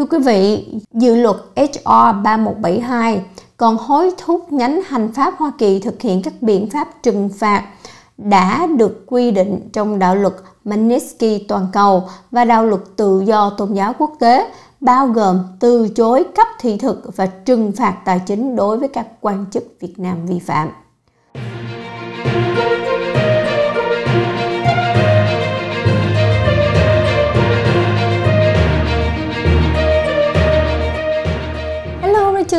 Thưa quý vị, dự luật HR 3172 còn hối thúc nhánh hành pháp Hoa Kỳ thực hiện các biện pháp trừng phạt đã được quy định trong đạo luật Magnitsky toàn cầu và đạo luật tự do tôn giáo quốc tế bao gồm từ chối cấp thị thực và trừng phạt tài chính đối với các quan chức Việt Nam vi phạm.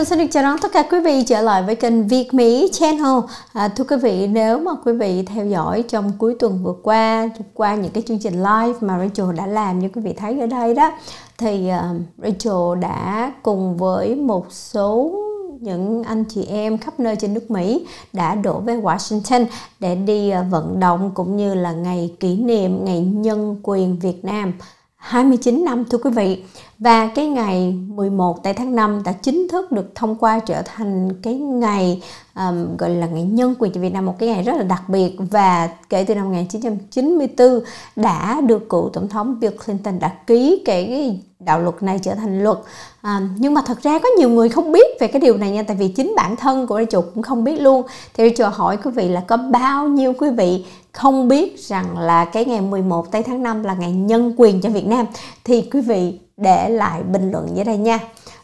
Tường xin được chào đón tất cả quý vị trở lại với kênh Việt Mỹ Channel. À, thưa quý vị, nếu mà quý vị theo dõi trong cuối tuần vừa qua, qua những cái chương trình live mà Rachel đã làm như quý vị thấy ở đây đó, thì uh, Rachel đã cùng với một số những anh chị em khắp nơi trên nước Mỹ đã đổ về Washington để đi à, vận động cũng như là ngày kỷ niệm ngày nhân quyền Việt Nam 29 năm thưa quý vị và cái ngày 11 tại tháng 5 đã chính thức được thông qua trở thành cái ngày um, gọi là ngày nhân quyền cho Việt Nam một cái ngày rất là đặc biệt và kể từ năm 1994 đã được cựu tổng thống Bill Clinton đã ký cái, đạo luật này trở thành luật à, nhưng mà thật ra có nhiều người không biết về cái điều này nha tại vì chính bản thân của Rachel cũng không biết luôn thì Rachel hỏi quý vị là có bao nhiêu quý vị không biết rằng là cái ngày 11 tây tháng 5 là ngày nhân quyền cho Việt Nam thì quý vị để lại bình luận dưới đây nha.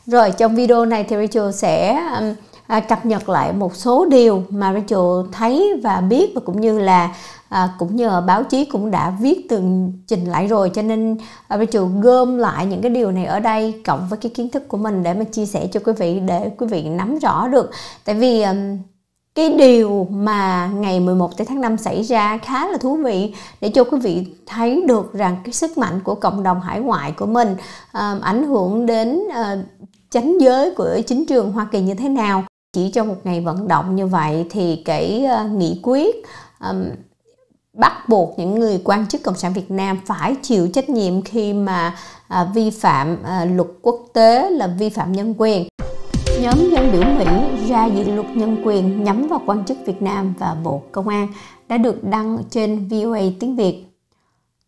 Rồi trong video này thì Rachel sẽ um, à, cập nhật lại một số điều mà Rachel thấy và biết và cũng như là à, cũng nhờ báo chí cũng đã viết tường trình lại rồi cho nên à, Rachel gom lại những cái điều này ở đây cộng với cái kiến thức của mình để mà chia sẻ cho quý vị để quý vị nắm rõ được tại vì um, cái điều mà ngày 11 tháng 5 xảy ra khá là thú vị để cho quý vị thấy được rằng cái sức mạnh của cộng đồng hải ngoại của mình uh, ảnh hưởng đến uh, chánh giới của chính trường Hoa Kỳ như thế nào chỉ trong một ngày vận động như vậy thì cái uh, nghị quyết um, bắt buộc những người quan chức cộng sản Việt Nam phải chịu trách nhiệm khi mà à, vi phạm à, luật quốc tế là vi phạm nhân quyền. Nhóm dân biểu Mỹ ra dự luật nhân quyền nhắm vào quan chức Việt Nam và Bộ Công an đã được đăng trên VOA tiếng Việt.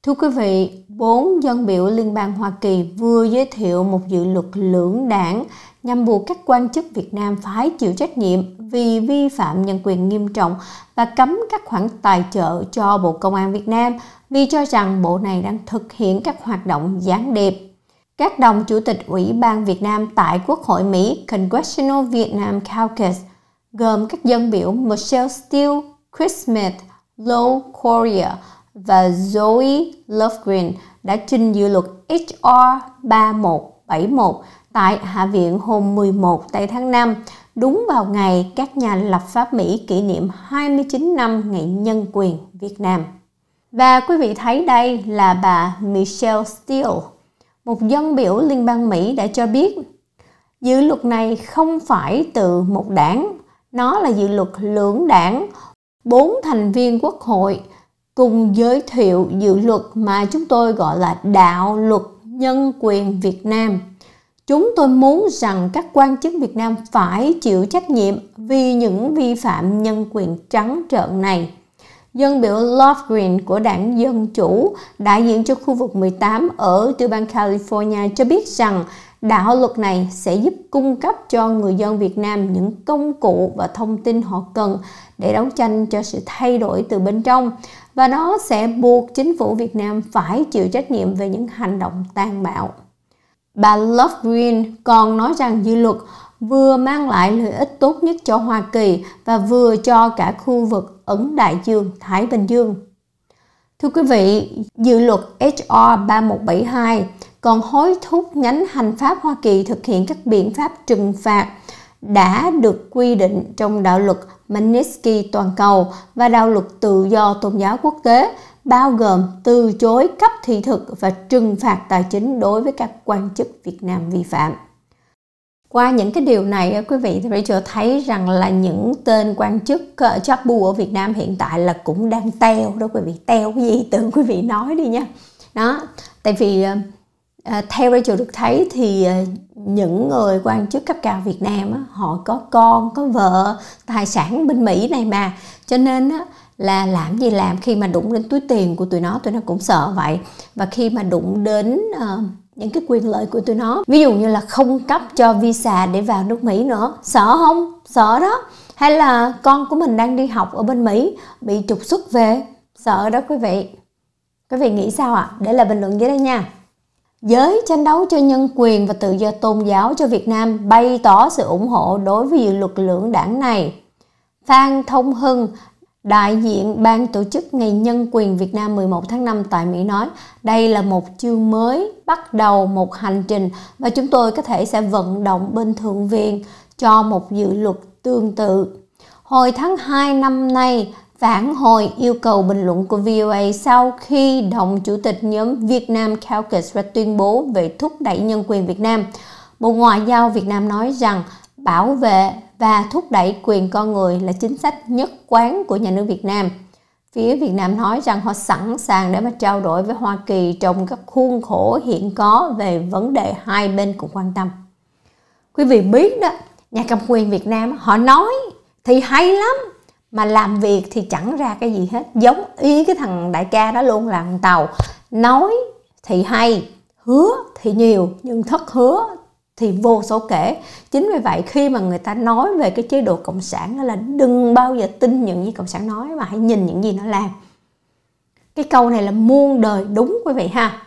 Thưa quý vị, bốn dân biểu Liên bang Hoa Kỳ vừa giới thiệu một dự luật lưỡng đảng nhằm buộc các quan chức Việt Nam phải chịu trách nhiệm vì vi phạm nhân quyền nghiêm trọng và cấm các khoản tài trợ cho Bộ Công an Việt Nam vì cho rằng bộ này đang thực hiện các hoạt động gián điệp các đồng chủ tịch Ủy ban Việt Nam tại Quốc hội Mỹ Congressional Vietnam Caucus gồm các dân biểu Michelle Steele, Chris Smith, Low Correa và Zoe Lovegreen đã trình dự luật HR 3171 tại Hạ viện hôm 11 tây tháng 5, đúng vào ngày các nhà lập pháp Mỹ kỷ niệm 29 năm Ngày Nhân quyền Việt Nam. Và quý vị thấy đây là bà Michelle Steele, một dân biểu Liên bang Mỹ đã cho biết dự luật này không phải từ một đảng, nó là dự luật lưỡng đảng. Bốn thành viên quốc hội cùng giới thiệu dự luật mà chúng tôi gọi là đạo luật nhân quyền Việt Nam. Chúng tôi muốn rằng các quan chức Việt Nam phải chịu trách nhiệm vì những vi phạm nhân quyền trắng trợn này. Dân biểu Love Green của đảng Dân Chủ đại diện cho khu vực 18 ở tiểu bang California cho biết rằng đạo luật này sẽ giúp cung cấp cho người dân Việt Nam những công cụ và thông tin họ cần để đấu tranh cho sự thay đổi từ bên trong và nó sẽ buộc chính phủ Việt Nam phải chịu trách nhiệm về những hành động tàn bạo. Bà Love Green còn nói rằng dự luật vừa mang lại lợi ích tốt nhất cho Hoa Kỳ và vừa cho cả khu vực Ấn Đại Dương, Thái Bình Dương. Thưa quý vị, dự luật HR 3172 còn hối thúc nhánh hành pháp Hoa Kỳ thực hiện các biện pháp trừng phạt đã được quy định trong đạo luật Magnitsky toàn cầu và đạo luật tự do tôn giáo quốc tế bao gồm từ chối cấp thị thực và trừng phạt tài chính đối với các quan chức Việt Nam vi phạm qua những cái điều này quý vị thì Rachel thấy rằng là những tên quan chức ờ, job bu ở Việt Nam hiện tại là cũng đang teo đó quý vị teo cái gì tưởng quý vị nói đi nha đó tại vì ờ, ờ, theo Rachel được thấy thì những người quan chức cấp cao Việt Nam á, họ có con, có vợ, tài sản bên Mỹ này mà cho nên á, là làm gì làm khi mà đụng đến túi tiền của tụi nó tụi nó cũng sợ vậy và khi mà đụng đến những cái quyền lợi của tụi nó ví dụ như là không cấp cho visa để vào nước mỹ nữa sợ không sợ đó hay là con của mình đang đi học ở bên mỹ bị trục xuất về sợ đó quý vị quý vị nghĩ sao ạ à? để lại bình luận dưới đây nha Giới tranh đấu cho nhân quyền và tự do tôn giáo cho Việt Nam bày tỏ sự ủng hộ đối với dự luật lưỡng đảng này. Phan Thông Hưng, Đại diện Ban tổ chức Ngày Nhân quyền Việt Nam 11 tháng 5 tại Mỹ nói đây là một chương mới, bắt đầu một hành trình và chúng tôi có thể sẽ vận động bên Thượng viện cho một dự luật tương tự. Hồi tháng 2 năm nay, phản hồi yêu cầu bình luận của VOA sau khi đồng chủ tịch nhóm Việt Nam Caucus ra tuyên bố về thúc đẩy nhân quyền Việt Nam. Bộ Ngoại giao Việt Nam nói rằng bảo vệ và thúc đẩy quyền con người là chính sách nhất quán của nhà nước Việt Nam. Phía Việt Nam nói rằng họ sẵn sàng để mà trao đổi với Hoa Kỳ trong các khuôn khổ hiện có về vấn đề hai bên cùng quan tâm. Quý vị biết đó, nhà cầm quyền Việt Nam họ nói thì hay lắm mà làm việc thì chẳng ra cái gì hết giống y cái thằng đại ca đó luôn là thằng tàu nói thì hay hứa thì nhiều nhưng thất hứa thì vô số kể chính vì vậy khi mà người ta nói về cái chế độ cộng sản là đừng bao giờ tin những gì cộng sản nói mà hãy nhìn những gì nó làm cái câu này là muôn đời đúng quý vị ha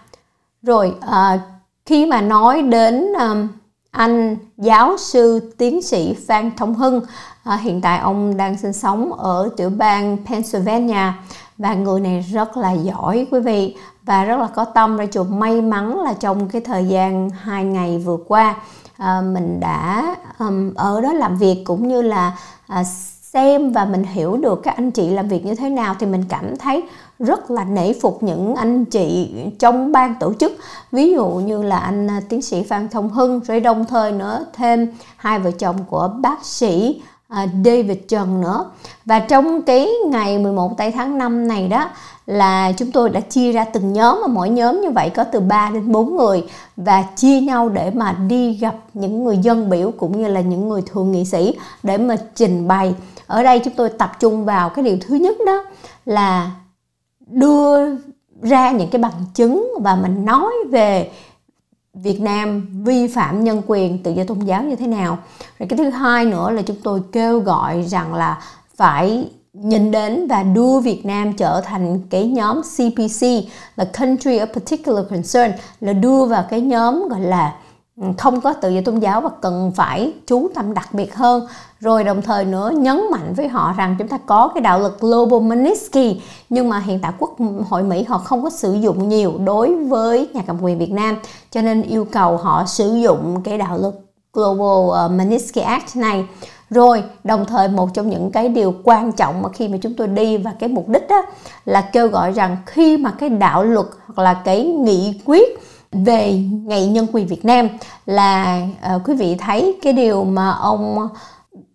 rồi à, khi mà nói đến à, anh giáo sư tiến sĩ phan thống hưng à, hiện tại ông đang sinh sống ở tiểu bang pennsylvania và người này rất là giỏi quý vị và rất là có tâm ra chùa may mắn là trong cái thời gian hai ngày vừa qua à, mình đã um, ở đó làm việc cũng như là à, xem và mình hiểu được các anh chị làm việc như thế nào thì mình cảm thấy rất là nể phục những anh chị trong ban tổ chức ví dụ như là anh ờ, tiến sĩ phan thông hưng rồi đồng thời nữa thêm hai vợ chồng của bác sĩ À, David Trần nữa và trong cái ngày 11 tây tháng 5 này đó là chúng tôi đã chia ra từng nhóm mà mỗi nhóm như vậy có từ 3 đến 4 người và chia nhau để mà đi gặp những người dân biểu cũng như là những người thượng nghị sĩ để mà trình bày ở đây chúng tôi tập trung vào cái điều thứ nhất đó là đưa ra những cái bằng chứng và mình nói về Việt Nam vi phạm nhân quyền tự do tôn giáo như thế nào rồi cái thứ hai nữa là chúng tôi kêu gọi rằng là phải nhìn đến và đưa Việt Nam trở thành cái nhóm CPC là Country of Particular Concern là đưa vào cái nhóm gọi là không có tự do tôn giáo và cần phải chú tâm đặc biệt hơn rồi đồng thời nữa nhấn mạnh với họ rằng chúng ta có cái đạo lực global Magnitsky nhưng mà hiện tại quốc hội Mỹ họ không có sử dụng nhiều đối với nhà cầm quyền Việt Nam cho nên yêu cầu họ sử dụng cái đạo lực global ờ, Magnitsky Act này rồi đồng thời một trong những cái điều quan trọng mà khi mà chúng tôi đi và cái mục đích đó là kêu gọi rằng khi mà cái đạo luật hoặc là cái nghị quyết về ngày nhân quyền Việt Nam là uh, quý vị thấy cái điều mà ông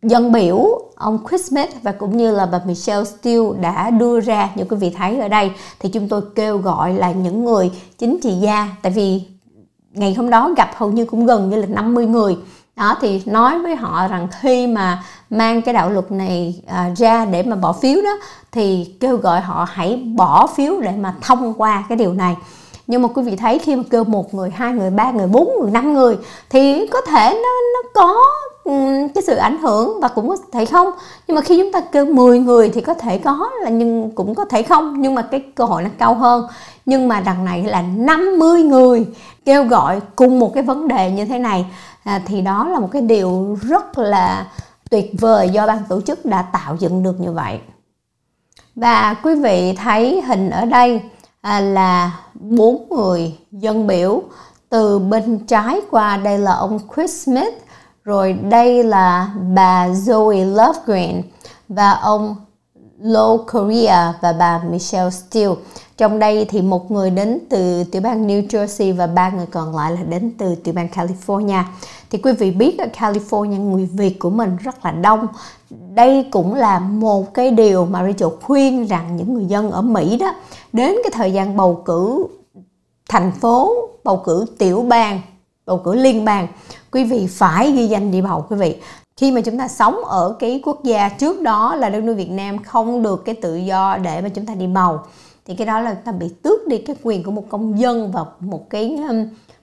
dân biểu ông Chris Smith và cũng như là bà Michelle Steele đã đưa ra như quý vị thấy ở đây thì chúng tôi kêu gọi là những người chính trị gia tại vì ngày hôm đó gặp hầu như cũng gần như là 50 người đó thì nói với họ rằng khi mà mang cái đạo luật này à, ra để mà bỏ phiếu đó thì kêu gọi họ hãy bỏ phiếu để mà thông qua cái điều này nhưng mà quý vị thấy khi mà kêu một người hai người ba người bốn người năm người thì có thể nó nó có cái sự ảnh hưởng và cũng có thể không nhưng mà khi chúng ta kêu 10 người thì có thể có là nhưng cũng có thể không nhưng mà cái cơ hội nó cao hơn nhưng mà đằng này là 50 người kêu gọi cùng một cái vấn đề như thế này à, thì đó là một cái điều rất là tuyệt vời do ban tổ chức đã tạo dựng được như vậy và quý vị thấy hình ở đây À, là bốn người dân biểu từ bên trái qua đây là ông Chris Smith rồi đây là bà Zoe Lovegreen và ông Low Korea và bà Michelle Steele. Trong đây thì một người đến từ tiểu bang New Jersey và ba người còn lại là đến từ tiểu bang California. Thì quý vị biết ở California người Việt của mình rất là đông đây cũng là một cái điều mà Rachel khuyên rằng những người dân ở Mỹ đó đến cái thời gian bầu cử thành phố, bầu cử tiểu bang, bầu cử liên bang, quý vị phải ghi danh đi bầu quý vị. Khi mà chúng ta sống ở cái quốc gia trước đó là đất nước Việt Nam không được cái tự do để mà chúng ta đi bầu thì cái đó là ta bị tước đi cái quyền của một công dân và một cái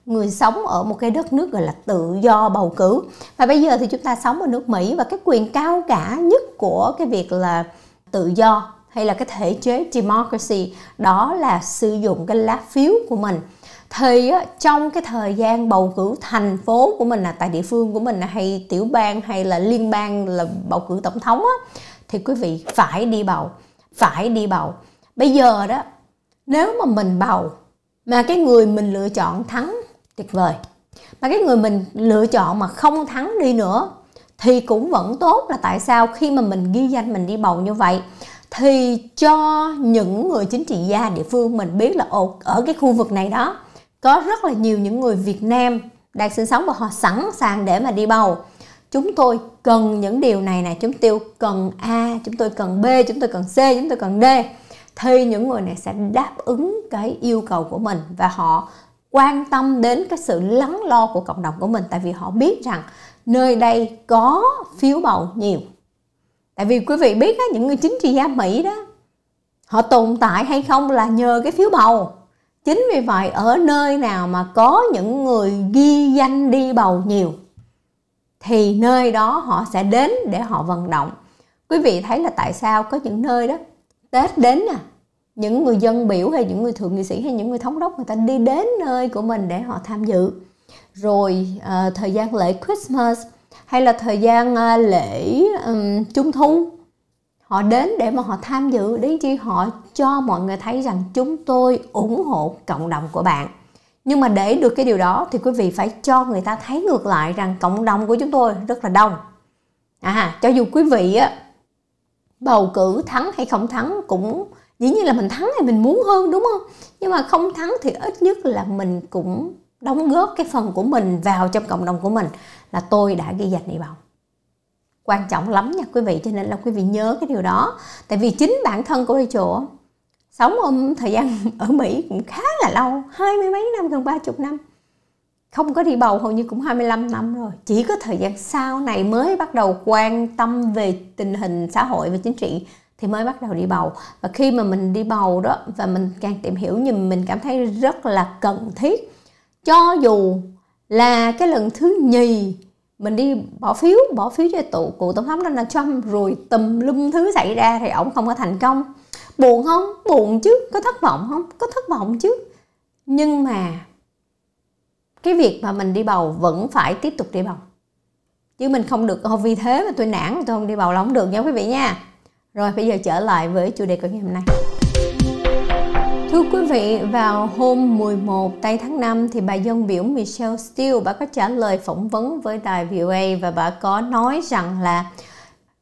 người sống ở một cái đất nước gọi là tự do bầu cử và bây giờ thì chúng ta sống ở nước Mỹ và cái quyền cao cả nhất của cái việc là tự do hay là cái thể chế democracy đó là sử dụng cái lá phiếu của mình thì trong cái thời gian bầu cử thành phố của mình là tại địa phương của mình hay tiểu bang hay là liên bang là bầu cử tổng thống á, thì quý vị phải đi bầu phải đi bầu bây giờ đó nếu mà mình bầu mà cái người mình lựa chọn thắng tuyệt vời mà cái người mình lựa chọn mà không thắng đi nữa thì cũng vẫn tốt là tại sao khi mà mình ghi danh mình đi bầu như vậy thì cho những người chính trị gia địa phương mình biết là ồ ở cái khu vực này đó có rất là nhiều những người Việt Nam đang sinh sống và họ sẵn sàng để mà đi bầu chúng tôi cần những điều này nè chúng tôi cần A chúng tôi cần B chúng tôi cần C chúng tôi cần D thì những người này sẽ đáp ứng cái yêu cầu của mình và họ quan tâm đến cái sự lắng lo của cộng đồng của mình tại vì họ biết rằng nơi đây có phiếu bầu nhiều tại vì quý vị biết đó, những người chính trị gia mỹ đó họ tồn tại hay không là nhờ cái phiếu bầu chính vì vậy ở nơi nào mà có những người ghi danh đi bầu nhiều thì nơi đó họ sẽ đến để họ vận động quý vị thấy là tại sao có những nơi đó tết đến à những người dân biểu hay những người thượng nghị sĩ hay những người thống đốc người ta đi đến nơi của mình để họ tham dự rồi à, thời gian lễ Christmas hay là thời gian à, lễ um, Trung thu họ đến để mà họ tham dự đến chi họ cho mọi người thấy rằng chúng tôi ủng hộ cộng đồng của bạn nhưng mà để được cái điều đó thì quý vị phải cho người ta thấy ngược lại rằng cộng đồng của chúng tôi rất là đông à cho dù quý vị á, bầu cử thắng hay không thắng cũng dĩ nhiên là mình thắng thì mình muốn hơn đúng không nhưng mà không thắng thì ít nhất là mình cũng đóng góp cái phần của mình vào trong cộng đồng của mình là tôi đã ghi danh đi bóng quan trọng lắm nha quý vị cho nên là quý vị nhớ cái điều đó tại vì chính bản thân của Rachel sống ở thời gian ở Mỹ cũng khá là lâu hai mươi mấy năm gần ba chục năm không có đi bầu hầu như cũng 25 năm rồi chỉ có thời gian sau này mới bắt đầu quan tâm về tình hình xã hội và chính trị thì mới bắt đầu đi bầu và khi mà mình đi bầu đó và mình càng tìm hiểu nhìn mình cảm thấy rất là cần thiết cho dù là cái lần thứ nhì mình đi bỏ phiếu bỏ phiếu cho tụ cựu tổng thống Donald Trump rồi tùm lum thứ xảy ra thì ổng không có thành công buồn không buồn chứ có thất vọng không có thất vọng chứ nhưng mà cái việc mà mình đi bầu vẫn phải tiếp tục đi bầu chứ mình không được oh, vì thế mà tôi nản tôi không đi bầu là không được nha quý vị nha rồi bây giờ trở lại với chủ đề của ngày hôm nay. Thưa quý vị, vào hôm 11 tây tháng 5 thì bà dân biểu Michelle Steele bà có trả lời phỏng vấn với đài VOA và bà có nói rằng là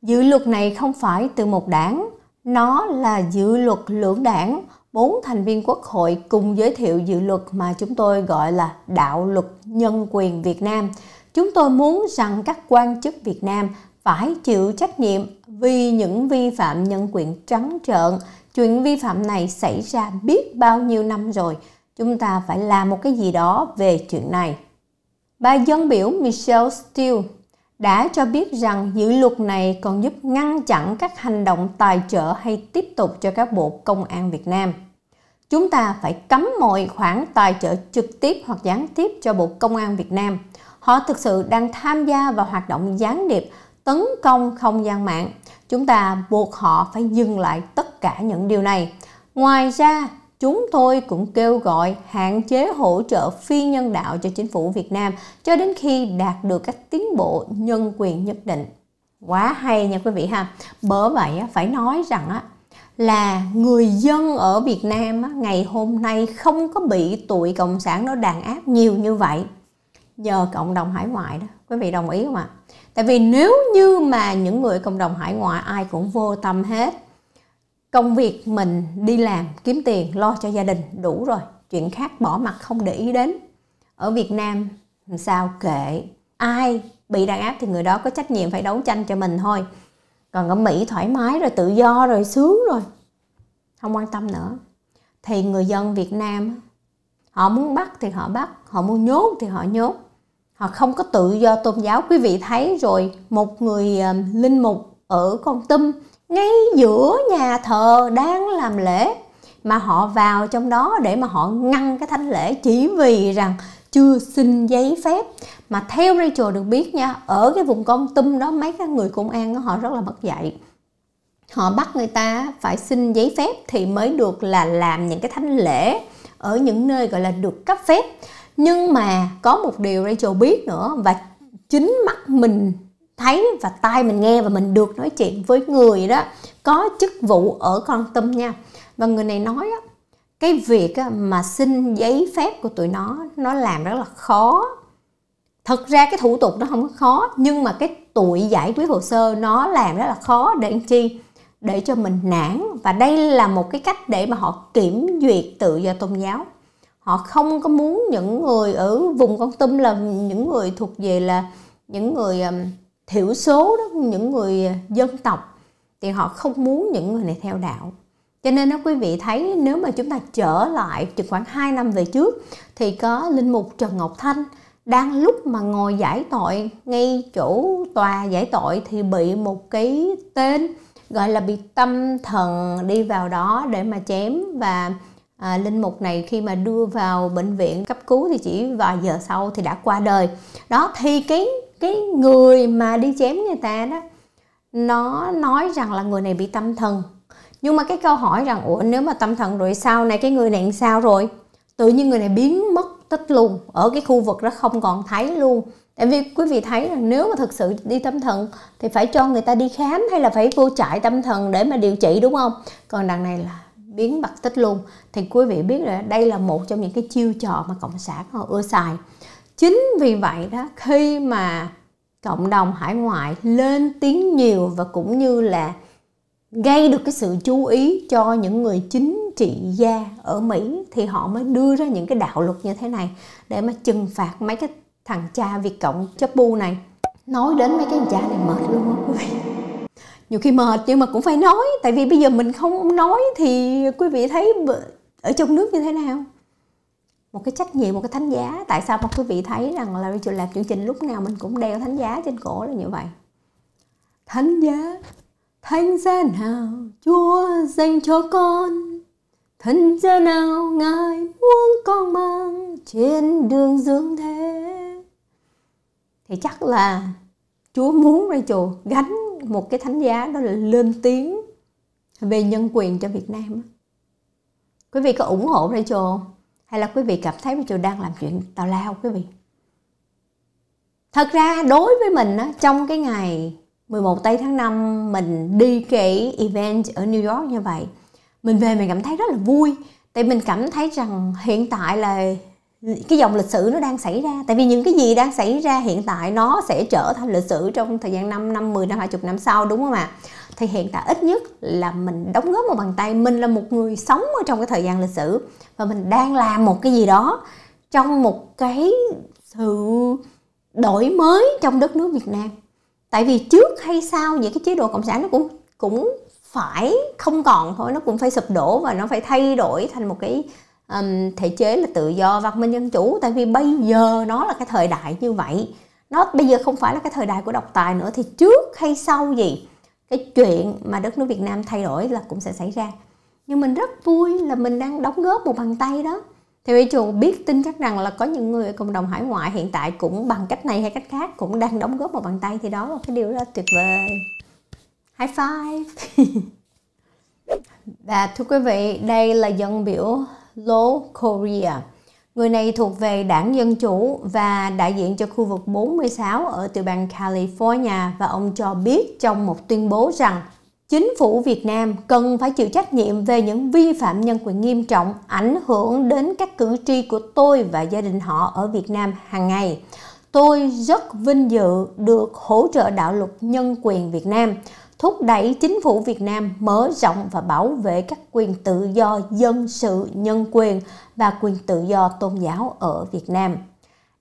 dự luật này không phải từ một đảng, nó là dự luật lưỡng đảng. Bốn thành viên quốc hội cùng giới thiệu dự luật mà chúng tôi gọi là đạo luật nhân quyền Việt Nam. Chúng tôi muốn rằng các quan chức Việt Nam phải chịu trách nhiệm vì những vi phạm nhân quyền trắng trợn. Chuyện vi phạm này xảy ra biết bao nhiêu năm rồi. Chúng ta phải làm một cái gì đó về chuyện này. Bà dân biểu Michelle Steele đã cho biết rằng dự luật này còn giúp ngăn chặn các hành động tài trợ hay tiếp tục cho các bộ công an Việt Nam. Chúng ta phải cấm mọi khoản tài trợ trực tiếp hoặc gián tiếp cho Bộ Công an Việt Nam. Họ thực sự đang tham gia vào hoạt động gián điệp tấn công không gian mạng chúng ta buộc họ phải dừng lại tất cả những điều này. Ngoài ra, chúng tôi cũng kêu gọi hạn chế hỗ trợ phi nhân đạo cho chính phủ Việt Nam cho đến khi đạt được các tiến bộ nhân quyền nhất định. Quá hay nha quý vị ha. Bởi vậy phải nói rằng là người dân ở Việt Nam ngày hôm nay không có bị tụi cộng sản nó đàn áp nhiều như vậy nhờ cộng đồng hải ngoại đó. Quý vị đồng ý không ạ? tại vì nếu như mà những người cộng đồng hải ngoại ai cũng vô tâm hết công việc mình đi làm kiếm tiền lo cho gia đình đủ rồi chuyện khác bỏ mặt không để ý đến ở việt nam sao kệ ai bị đàn áp thì người đó có trách nhiệm phải đấu tranh cho mình thôi còn ở mỹ thoải mái rồi tự do rồi sướng rồi không quan tâm nữa thì người dân việt nam họ muốn bắt thì họ bắt họ muốn nhốt thì họ nhốt họ không có tự do tôn giáo quý vị thấy rồi một người ờ, linh mục ở con tum ngay giữa nhà thờ đang làm lễ mà họ vào trong đó để mà họ ngăn cái thánh lễ chỉ vì rằng chưa xin giấy phép mà theo Rachel được biết nha ở cái vùng con tum đó mấy cái người công an họ rất là mất dạy họ bắt người ta phải xin giấy phép thì mới được là làm những cái thánh lễ ở những nơi gọi là được cấp phép nhưng mà có một điều Rachel biết nữa và chính mắt mình thấy và tai mình nghe và mình được nói chuyện với người đó có chức vụ ở con tâm nha và người này nói á, cái việc mà xin giấy phép của tụi nó nó làm rất là khó thật ra cái thủ tục nó không có khó nhưng mà cái tuổi giải quyết hồ sơ nó làm rất là khó để chi để cho mình nản và đây là một cái cách để mà họ kiểm duyệt tự do tôn giáo họ không có muốn những người ở vùng con tum là những người thuộc về là những người um, thiểu số đó những người dân tộc thì họ không muốn những người này theo đạo cho nên đó quý vị thấy nếu mà chúng ta trở lại chừng khoảng 2 năm về trước thì có linh mục Trần Ngọc Thanh đang lúc mà ngồi giải tội ngay chỗ tòa giải tội thì bị một cái tên gọi là bị tâm thần đi vào đó để mà chém và à, linh mục này khi mà đưa vào bệnh viện cấp cứu thì chỉ vài giờ sau thì đã qua đời đó thì cái cái người mà đi chém người ta đó nó nói rằng là người này bị tâm thần nhưng mà cái câu hỏi rằng ủa nếu mà tâm thần rồi sau này cái người này sao rồi tự nhiên người này biến mất tích luôn ở cái khu vực đó không còn thấy luôn tại vì quý vị thấy là nếu mà thực sự đi tâm thần thì phải cho người ta đi khám hay là phải vô trại tâm thần để mà điều trị đúng không còn đằng này là biến bạc tích luôn thì quý vị biết là đây là một trong những cái chiêu trò mà cộng sản họ ưa xài chính vì vậy đó khi mà cộng đồng hải ngoại lên tiếng nhiều và cũng như là gây được cái sự chú ý cho những người chính trị gia ở Mỹ thì họ mới đưa ra những cái đạo luật như thế này để mà trừng phạt mấy cái thằng cha Việt Cộng chấp bu này nói đến mấy cái cha này mệt luôn á quý vị nhiều khi mệt nhưng mà cũng phải nói tại vì bây giờ mình không nói thì quý vị thấy ở trong nước như thế nào một cái trách nhiệm một cái thánh giá tại sao mà quý vị thấy rằng là Rachel làm chương trình lúc nào mình cũng đeo thánh giá trên cổ là như vậy thánh giá thánh giá nào Chúa dành cho con thánh giá nào ngài muốn con mang trên đường dương thế thì chắc là Chúa muốn Rachel gánh một cái thánh giá đó là lên tiếng về nhân quyền cho Việt Nam quý vị có ủng hộ Rachel không? hay là quý vị cảm thấy Rachel đang làm chuyện tào lao quý vị thật ra đối với mình á, trong cái ngày 11 tây tháng 5 mình đi cái event ở New York như vậy mình về mình cảm thấy rất là vui tại mình cảm thấy rằng hiện tại là cái dòng lịch sử nó đang xảy ra tại vì những cái gì đang xảy ra hiện tại nó sẽ trở thành lịch sử trong thời gian 5 năm 10 năm 20 năm sau đúng không ạ thì hiện tại ít nhất là mình đóng góp một bàn tay mình là một người sống ở trong cái thời gian lịch sử và mình đang làm một cái gì đó trong một cái sự đổi mới trong đất nước Việt Nam tại vì trước hay sau những cái chế độ cộng sản nó cũng cũng phải không còn thôi nó cũng phải sụp đổ và nó phải thay đổi thành một cái um, thể chế là tự do văn minh dân chủ tại vì bây giờ nó là cái thời đại như vậy nó bây giờ không phải là cái thời đại của độc tài nữa thì trước hay sau gì cái chuyện mà đất nước Việt Nam thay đổi là cũng sẽ xảy ra nhưng mình rất vui là mình đang đóng góp một bàn tay đó thì Rachel biết tin chắc rằng là có những người ở cộng đồng hải ngoại hiện tại cũng bằng cách này hay cách khác cũng đang đóng góp một bàn tay thì đó là cái điều rất tuyệt vời high five và thưa quý vị đây là dân biểu Lo Korea. Người này thuộc về đảng Dân Chủ và đại diện cho khu vực 46 ở tiểu bang California và ông cho biết trong một tuyên bố rằng chính phủ Việt Nam cần phải chịu trách nhiệm về những vi phạm nhân quyền nghiêm trọng ảnh hưởng đến các cử tri của tôi và gia đình họ ở Việt Nam hàng ngày. Tôi rất vinh dự được hỗ trợ đạo luật nhân quyền Việt Nam thúc đẩy chính phủ Việt Nam mở rộng và bảo vệ các quyền tự do dân sự, nhân quyền và quyền tự do tôn giáo ở Việt Nam.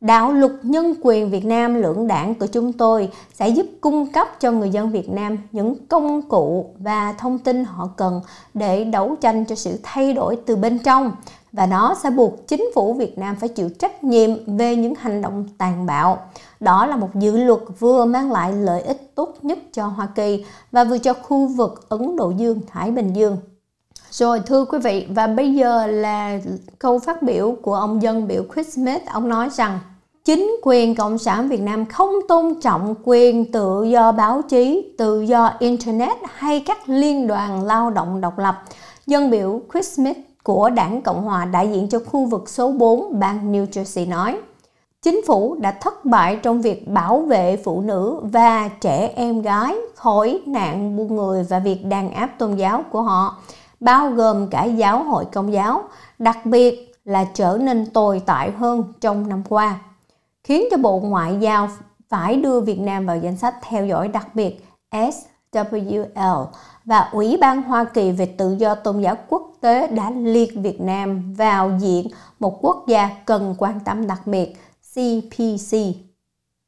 Đạo luật nhân quyền Việt Nam lưỡng đảng của chúng tôi sẽ giúp cung cấp cho người dân Việt Nam những công cụ và thông tin họ cần để đấu tranh cho sự thay đổi từ bên trong, và nó sẽ buộc chính phủ Việt Nam phải chịu trách nhiệm về những hành động tàn bạo. Đó là một dự luật vừa mang lại lợi ích tốt nhất cho Hoa Kỳ và vừa cho khu vực Ấn Độ Dương, Thái Bình Dương. Rồi thưa quý vị, và bây giờ là câu phát biểu của ông dân biểu Chris Smith. Ông nói rằng chính quyền cộng sản việt nam không tôn trọng quyền tự do báo chí tự do internet hay các liên đoàn lao động độc lập dân biểu chris smith của đảng Cộng hòa đại diện cho khu vực số 4 bang New Jersey nói, chính phủ đã thất bại trong việc bảo vệ phụ nữ và trẻ em gái khỏi nạn buôn người và việc đàn áp tôn giáo của họ, bao gồm cả giáo hội công giáo, đặc biệt là trở nên tồi tệ hơn trong năm qua, khiến cho Bộ Ngoại giao phải đưa Việt Nam vào danh sách theo dõi đặc biệt SWL và Ủy ban Hoa Kỳ về tự do tôn giáo quốc tế đã liệt Việt Nam vào diện một quốc gia cần quan tâm đặc biệt CPC.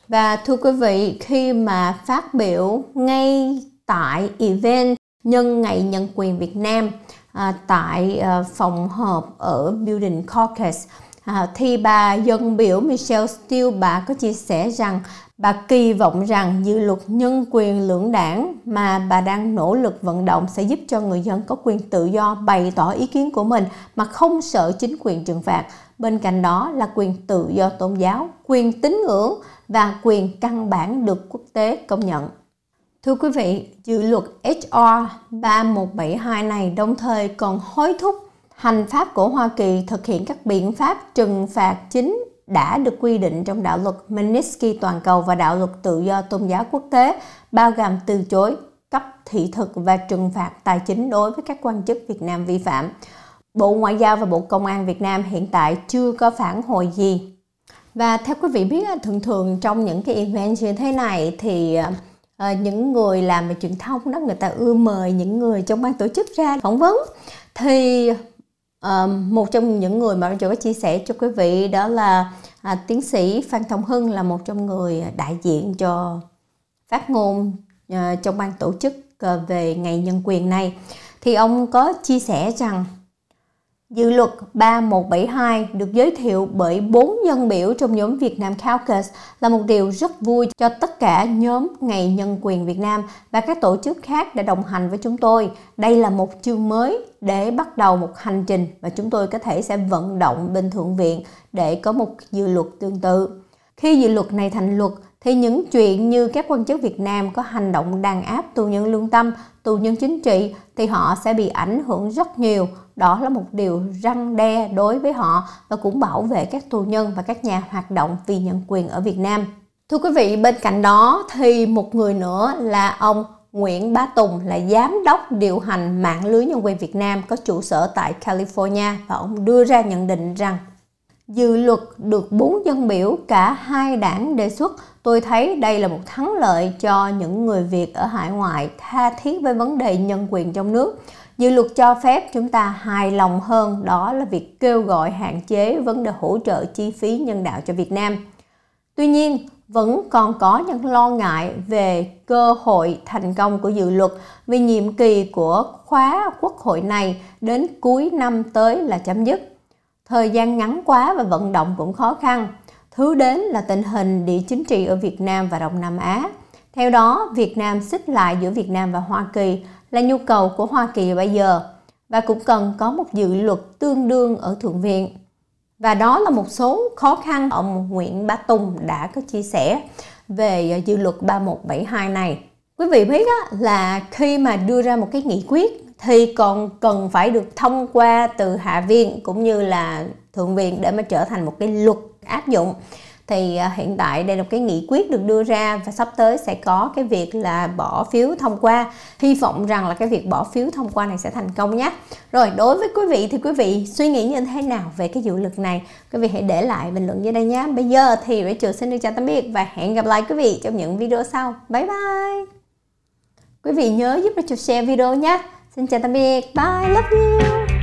Và thưa quý vị, khi mà phát biểu ngay tại event nhân ngày nhân quyền Việt Nam à, tại à, phòng họp ở Building Caucus, À, thì bà dân biểu Michelle Steele bà có chia sẻ rằng Bà kỳ vọng rằng dự luật nhân quyền lưỡng đảng mà bà đang nỗ lực vận động sẽ giúp cho người dân có quyền tự do bày tỏ ý kiến của mình mà không sợ chính quyền trừng phạt. Bên cạnh đó là quyền tự do tôn giáo, quyền tín ngưỡng và quyền căn bản được quốc tế công nhận. Thưa quý vị, dự luật HR 3172 này đồng thời còn hối thúc hành pháp của Hoa Kỳ thực hiện các biện pháp trừng phạt chính đã được quy định trong đạo luật Magnitsky toàn cầu và đạo luật tự do tôn giáo quốc tế, bao gồm từ chối cấp thị thực và trừng phạt tài chính đối với các quan chức Việt Nam vi phạm. Bộ Ngoại giao và Bộ Công an Việt Nam hiện tại chưa có phản hồi gì. Và theo quý vị biết, à, thường thường trong những cái event như thế này thì à, à, những người làm về truyền thông đó người ta ưa mời những người trong ban tổ chức ra phỏng vấn thì một trong những người mà Roger có chia sẻ cho quý vị đó là à, tiến sĩ Phan Thông Hưng là một trong người đại diện cho phát ngôn à, trong ban tổ chức à, về ngày nhân quyền này thì ông có chia sẻ rằng Dự luật 3172 được giới thiệu bởi bốn dân biểu trong nhóm Việt Nam Caucus là một điều rất vui cho tất cả nhóm Ngày Nhân quyền Việt Nam và các tổ chức khác đã đồng hành với chúng tôi. Đây là một chương mới để bắt đầu một hành trình và chúng tôi có thể sẽ vận động bên Thượng viện để có một dự luật tương tự. Khi dự luật này thành luật thì những chuyện như các quan chức Việt Nam có hành động đàn áp tù nhân lương tâm, tù nhân chính trị thì họ sẽ bị ảnh hưởng rất nhiều đó là một điều răng đe đối với họ và cũng bảo vệ các tù nhân và các nhà hoạt động vì nhân quyền ở Việt Nam. Thưa quý vị, bên cạnh đó thì một người nữa là ông Nguyễn Bá Tùng là giám đốc điều hành mạng lưới nhân quyền Việt Nam có trụ sở tại California và ông đưa ra nhận định rằng dự luật được bốn dân biểu cả hai đảng đề xuất tôi thấy đây là một thắng lợi cho những người Việt ở hải ngoại tha thiết với vấn đề nhân quyền trong nước Dự luật cho phép chúng ta hài lòng hơn đó là việc kêu gọi hạn chế vấn đề hỗ trợ chi phí nhân đạo cho Việt Nam. Tuy nhiên, vẫn còn có những lo ngại về cơ hội thành công của dự luật vì nhiệm kỳ của khóa quốc hội này đến cuối năm tới là chấm dứt. Thời gian ngắn quá và vận động cũng khó khăn. Thứ đến là tình hình địa chính trị ở Việt Nam và Đông Nam Á. Theo đó, Việt Nam xích lại giữa Việt Nam và Hoa Kỳ là nhu cầu của Hoa Kỳ bây giờ và cũng cần có một dự luật tương đương ở Thượng viện. Và đó là một số khó khăn ông Nguyễn Bá Tùng đã có chia sẻ về ờ, dự luật 3172 này. Quý vị biết á, là khi mà đưa ra một cái nghị quyết thì còn cần phải được thông qua từ Hạ viện cũng như là Thượng viện để mà trở thành một cái luật áp dụng thì à, hiện tại đây là một cái nghị quyết được đưa ra và sắp tới sẽ có cái việc là bỏ phiếu thông qua hy vọng rằng là cái việc bỏ phiếu thông qua này sẽ thành công nhé rồi đối với quý vị thì quý vị suy nghĩ như thế nào về cái dự luật này quý vị hãy để lại bình luận dưới đây nhé bây giờ thì Rachel xin được chào tạm biệt và hẹn gặp lại quý vị trong những video sau bye bye quý vị nhớ giúp Rachel share video nhé xin chào tạm biệt bye love you